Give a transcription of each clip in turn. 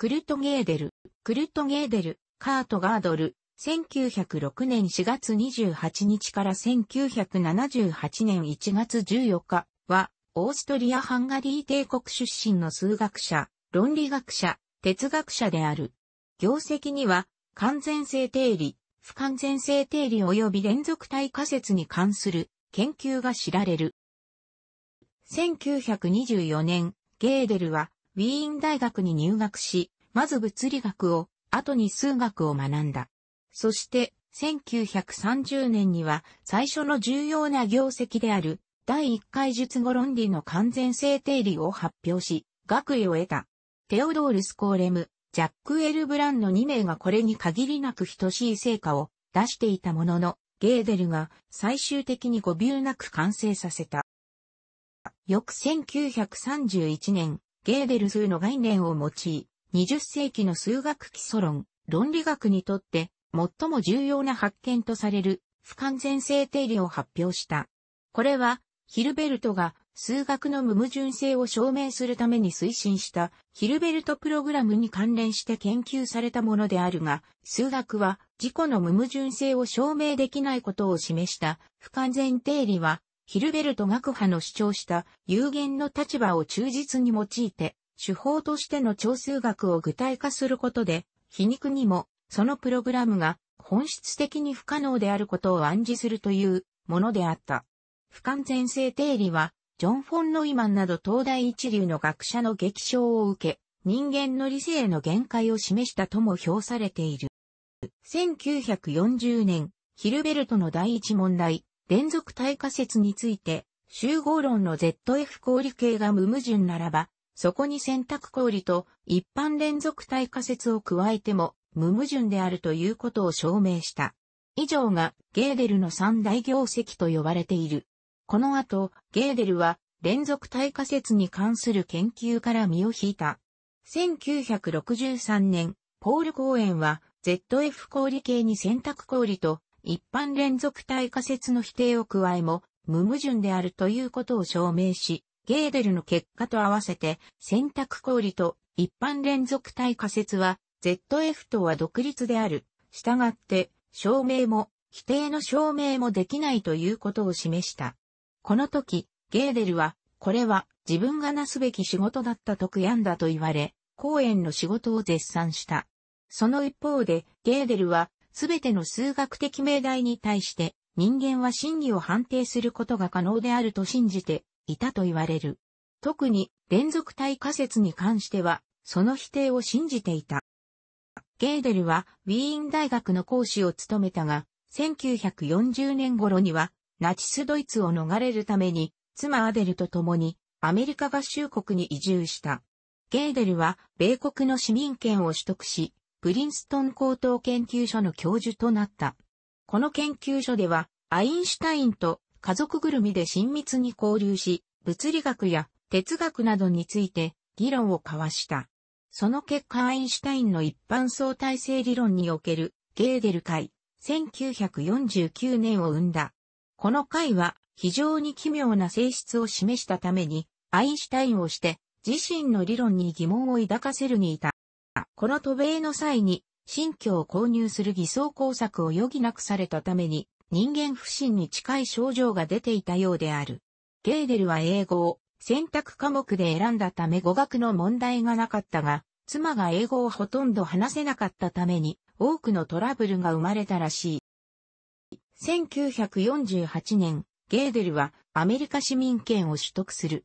クルトゲーデル、クルトゲーデル、カートガードル、1906年4月28日から1978年1月14日は、オーストリア・ハンガリー帝国出身の数学者、論理学者、哲学者である。業績には、完全性定理、不完全性定理及び連続体仮説に関する研究が知られる。1924年、ゲーデルはウィーン大学に入学し、まず物理学を、後に数学を学んだ。そして、1930年には最初の重要な業績である第1回術語論理の完全性定理を発表し、学位を得た。テオドール・スコーレム、ジャック・エル・ブランの2名がこれに限りなく等しい成果を出していたものの、ゲーデルが最終的に誤謬なく完成させた。翌1931年、ゲーデル数の概念を用い、20世紀の数学基礎論、論理学にとって最も重要な発見とされる不完全性定理を発表した。これは、ヒルベルトが数学の無矛盾性を証明するために推進したヒルベルトプログラムに関連して研究されたものであるが、数学は自己の無矛盾性を証明できないことを示した不完全定理はヒルベルト・学派の主張した有限の立場を忠実に用いて、手法としての超数学を具体化することで、皮肉にも、そのプログラムが本質的に不可能であることを暗示するというものであった。不完全性定理は、ジョン・フォン・ノイマンなど東大一流の学者の激賞を受け、人間の理性の限界を示したとも評されている。1940年、ヒルベルトの第一問題、連続対価説について、集合論の ZF 氷理系が無矛盾ならば、そこに選択氷理と一般連続対価説を加えても無矛盾であるということを証明した。以上がゲーデルの三大業績と呼ばれている。この後、ゲーデルは連続対価説に関する研究から身を引いた。1963年、ポール・公園は ZF 氷理系に選択氷理と一般連続体仮説の否定を加えも、無矛盾であるということを証明し、ゲーデルの結果と合わせて、選択公理と一般連続体仮説は、ZF とは独立である。したがって、証明も、否定の証明もできないということを示した。この時、ゲーデルは、これは自分がなすべき仕事だったと悔やんだと言われ、公演の仕事を絶賛した。その一方で、ゲーデルはすべての数学的命題に対して人間は真偽を判定することが可能であると信じていたと言われる。特に連続体仮説に関しては、その否定を信じていた。ゲーデルはウィーン大学の講師を務めたが、1940年頃にはナチスドイツを逃れるために妻アデルと共にアメリカ合衆国に移住した。ゲーデルは米国の市民権を取得し、プリンストン高等研究所の教授となった。この研究所では、アインシュタインと家族ぐるみで親密に交流し、物理学や哲学などについて議論を交わした。その結果アインシュタインの一般相対性理論におけるゲーデル会1949年を生んだ。この会は非常に奇妙な性質を示したためにアインシュタインをして自身の理論に疑問を抱かせるに至この渡米の際に、新居を購入する偽装工作を余儀なくされたために、人間不信に近い症状が出ていたようである。ゲーデルは英語を選択科目で選んだため語学の問題がなかったが、妻が英語をほとんど話せなかったために、多くのトラブルが生まれたらしい。1948年、ゲーデルはアメリカ市民権を取得する。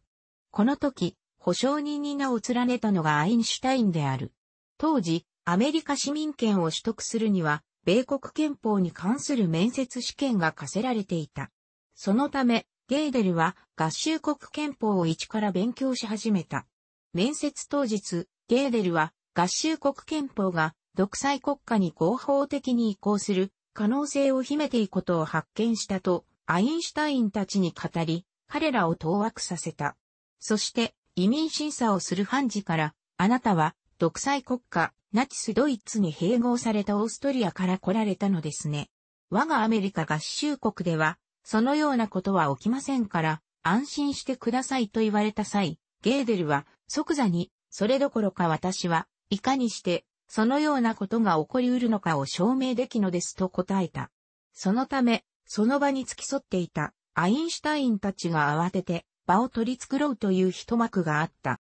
この時、保証人に名を連ねたのがアインシュタインである。当時、アメリカ市民権を取得するには、米国憲法に関する面接試験が課せられていた。そのため、ゲーデルは合衆国憲法を一から勉強し始めた。面接当日、ゲーデルは合衆国憲法が独裁国家に合法的に移行する可能性を秘めていることを発見したと、アインシュタインたちに語り、彼らを当惑させた。そして、移民審査をする判事から、あなたは独裁国家、ナチスドイツに併合されたオーストリアから来られたのですね。我がアメリカ合衆国では、そのようなことは起きませんから、安心してくださいと言われた際、ゲーデルは即座に、それどころか私は、いかにして、そのようなことが起こりうるのかを証明できのですと答えた。そのため、その場に付き添っていたアインシュタインたちが慌てて場を取り繕うという一幕があった。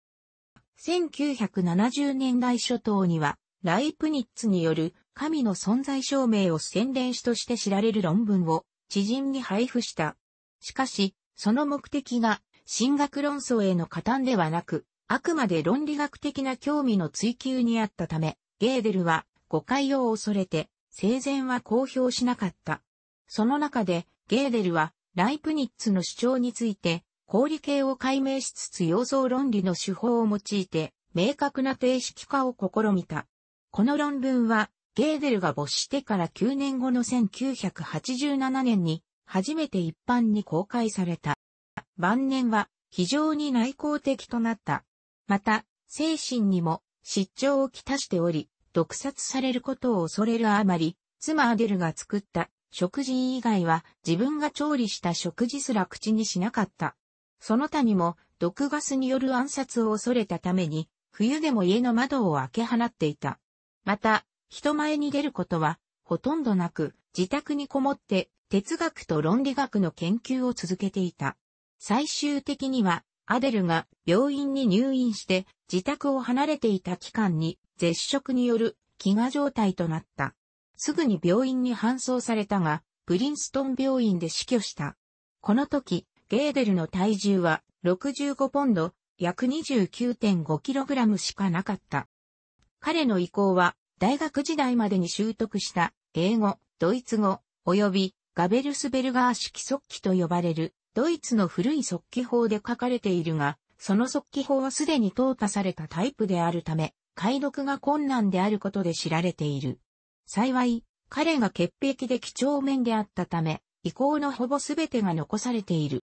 1970年代初頭には、ライプニッツによる神の存在証明を宣伝史として知られる論文を知人に配布した。しかし、その目的が神学論争への加担ではなく、あくまで論理学的な興味の追求にあったため、ゲーデルは誤解を恐れて、生前は公表しなかった。その中で、ゲーデルは、ライプニッツの主張について、氷理系を解明しつつ要造論理の手法を用いて、明確な定式化を試みた。この論文は、ゲーデルが没してから9年後の1987年に、初めて一般に公開された。晩年は、非常に内向的となった。また、精神にも、失調をきたしており、毒殺されることを恐れるあまり、妻アデルが作った食事以外は自分が調理した食事すら口にしなかった。その他にも毒ガスによる暗殺を恐れたために、冬でも家の窓を開け放っていた。また、人前に出ることは、ほとんどなく、自宅にこもって、哲学と論理学の研究を続けていた。最終的には、アデルが病院に入院して、自宅を離れていた期間に、絶食による飢餓状態となった。すぐに病院に搬送されたが、プリンストン病院で死去した。この時、ゲーデルの体重は65ポンド、約 29.5kg しかなかった。彼の意向は、大学時代までに習得した英語、ドイツ語、及びガベルスベルガー式速記と呼ばれるドイツの古い速記法で書かれているが、その速記法はすでに淘汰されたタイプであるため、解読が困難であることで知られている。幸い、彼が潔癖で貴重面であったため、遺構のほぼ全てが残されている。